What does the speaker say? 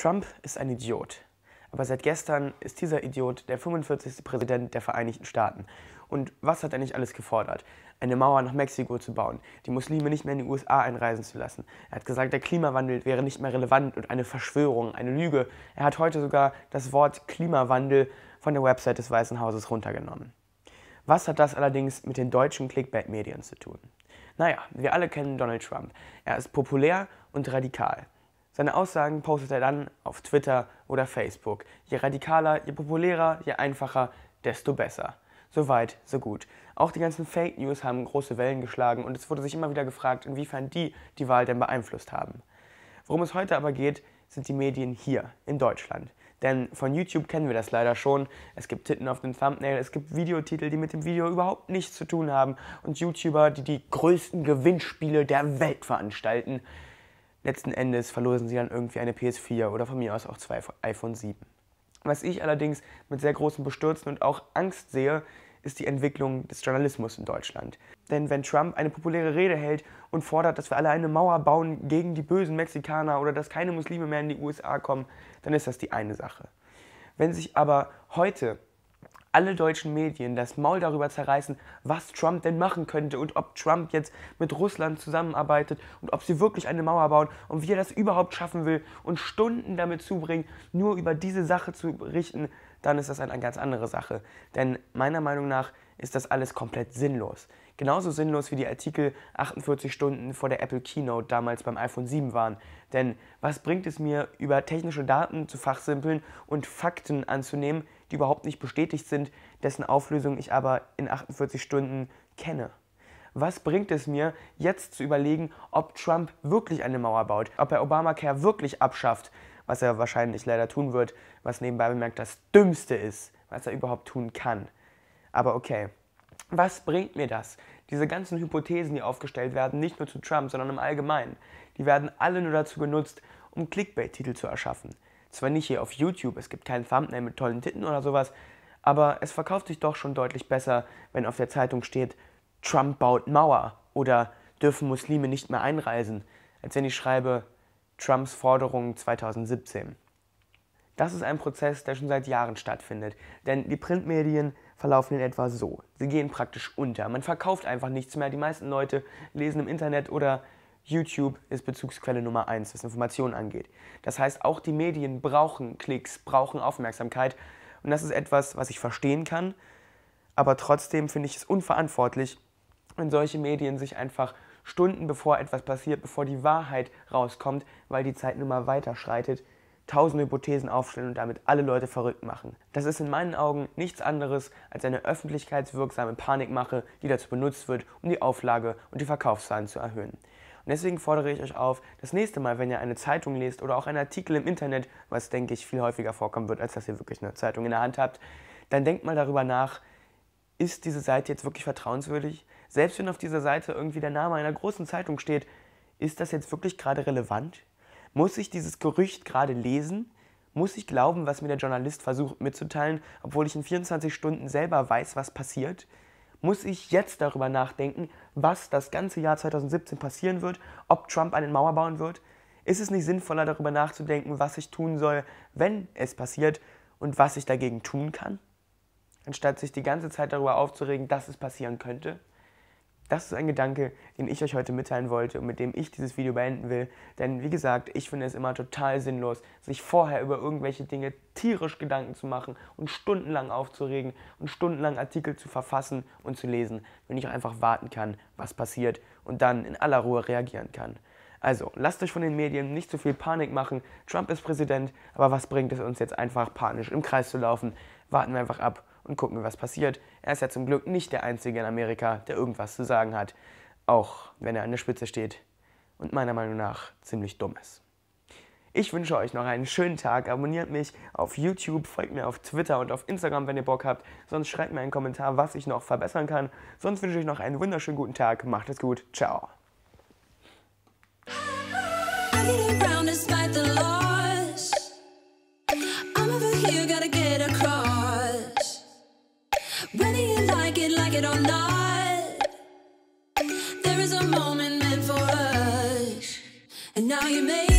Trump ist ein Idiot. Aber seit gestern ist dieser Idiot der 45. Präsident der Vereinigten Staaten. Und was hat er nicht alles gefordert? Eine Mauer nach Mexiko zu bauen, die Muslime nicht mehr in die USA einreisen zu lassen. Er hat gesagt, der Klimawandel wäre nicht mehr relevant und eine Verschwörung, eine Lüge. Er hat heute sogar das Wort Klimawandel von der Website des Weißen Hauses runtergenommen. Was hat das allerdings mit den deutschen Clickbait-Medien zu tun? Naja, wir alle kennen Donald Trump. Er ist populär und radikal. Seine Aussagen postet er dann auf Twitter oder Facebook. Je radikaler, je populärer, je einfacher, desto besser. So weit, so gut. Auch die ganzen Fake News haben große Wellen geschlagen und es wurde sich immer wieder gefragt, inwiefern die die Wahl denn beeinflusst haben. Worum es heute aber geht, sind die Medien hier in Deutschland. Denn von YouTube kennen wir das leider schon. Es gibt Titten auf dem Thumbnail, es gibt Videotitel, die mit dem Video überhaupt nichts zu tun haben und YouTuber, die die größten Gewinnspiele der Welt veranstalten. Letzten Endes verlosen sie dann irgendwie eine PS4 oder von mir aus auch zwei iPhone 7. Was ich allerdings mit sehr großem Bestürzen und auch Angst sehe, ist die Entwicklung des Journalismus in Deutschland. Denn wenn Trump eine populäre Rede hält und fordert, dass wir alle eine Mauer bauen gegen die bösen Mexikaner oder dass keine Muslime mehr in die USA kommen, dann ist das die eine Sache. Wenn sich aber heute alle deutschen Medien das Maul darüber zerreißen, was Trump denn machen könnte und ob Trump jetzt mit Russland zusammenarbeitet und ob sie wirklich eine Mauer bauen und wie er das überhaupt schaffen will und Stunden damit zubringen, nur über diese Sache zu berichten, dann ist das eine ganz andere Sache. Denn meiner Meinung nach ist das alles komplett sinnlos. Genauso sinnlos wie die Artikel 48 Stunden vor der Apple Keynote damals beim iPhone 7 waren. Denn was bringt es mir, über technische Daten zu fachsimpeln und Fakten anzunehmen, die überhaupt nicht bestätigt sind, dessen Auflösung ich aber in 48 Stunden kenne. Was bringt es mir, jetzt zu überlegen, ob Trump wirklich eine Mauer baut, ob er Obamacare wirklich abschafft, was er wahrscheinlich leider tun wird, was nebenbei bemerkt das Dümmste ist, was er überhaupt tun kann. Aber okay, was bringt mir das? Diese ganzen Hypothesen, die aufgestellt werden, nicht nur zu Trump, sondern im Allgemeinen, die werden alle nur dazu genutzt, um Clickbait-Titel zu erschaffen. Zwar nicht hier auf YouTube, es gibt kein Thumbnail mit tollen Titten oder sowas, aber es verkauft sich doch schon deutlich besser, wenn auf der Zeitung steht, Trump baut Mauer oder dürfen Muslime nicht mehr einreisen, als wenn ich schreibe, Trumps Forderungen 2017. Das ist ein Prozess, der schon seit Jahren stattfindet, denn die Printmedien verlaufen in etwa so. Sie gehen praktisch unter. Man verkauft einfach nichts mehr. Die meisten Leute lesen im Internet oder YouTube ist Bezugsquelle Nummer eins, was Informationen angeht. Das heißt, auch die Medien brauchen Klicks, brauchen Aufmerksamkeit. Und das ist etwas, was ich verstehen kann. Aber trotzdem finde ich es unverantwortlich, wenn solche Medien sich einfach Stunden bevor etwas passiert, bevor die Wahrheit rauskommt, weil die Zeit nun mal weiterschreitet, tausende Hypothesen aufstellen und damit alle Leute verrückt machen. Das ist in meinen Augen nichts anderes als eine öffentlichkeitswirksame Panikmache, die dazu benutzt wird, um die Auflage und die Verkaufszahlen zu erhöhen. Und deswegen fordere ich euch auf, das nächste Mal, wenn ihr eine Zeitung lest oder auch einen Artikel im Internet, was denke ich viel häufiger vorkommen wird, als dass ihr wirklich eine Zeitung in der Hand habt, dann denkt mal darüber nach, ist diese Seite jetzt wirklich vertrauenswürdig? Selbst wenn auf dieser Seite irgendwie der Name einer großen Zeitung steht, ist das jetzt wirklich gerade relevant? Muss ich dieses Gerücht gerade lesen? Muss ich glauben, was mir der Journalist versucht mitzuteilen, obwohl ich in 24 Stunden selber weiß, was passiert? muss ich jetzt darüber nachdenken, was das ganze Jahr 2017 passieren wird, ob Trump eine Mauer bauen wird. Ist es nicht sinnvoller, darüber nachzudenken, was ich tun soll, wenn es passiert und was ich dagegen tun kann? Anstatt sich die ganze Zeit darüber aufzuregen, dass es passieren könnte? das ist ein Gedanke, den ich euch heute mitteilen wollte und mit dem ich dieses Video beenden will. Denn wie gesagt, ich finde es immer total sinnlos, sich vorher über irgendwelche Dinge tierisch Gedanken zu machen und stundenlang aufzuregen und stundenlang Artikel zu verfassen und zu lesen, wenn ich einfach warten kann, was passiert und dann in aller Ruhe reagieren kann. Also, lasst euch von den Medien nicht zu so viel Panik machen. Trump ist Präsident, aber was bringt es uns jetzt einfach panisch im Kreis zu laufen? Warten wir einfach ab und gucken, was passiert. Er ist ja zum Glück nicht der Einzige in Amerika, der irgendwas zu sagen hat, auch wenn er an der Spitze steht und meiner Meinung nach ziemlich dumm ist. Ich wünsche euch noch einen schönen Tag. Abonniert mich auf YouTube, folgt mir auf Twitter und auf Instagram, wenn ihr Bock habt. Sonst schreibt mir einen Kommentar, was ich noch verbessern kann. Sonst wünsche ich euch noch einen wunderschönen guten Tag. Macht es gut. Ciao. is a moment meant for us, and now you make.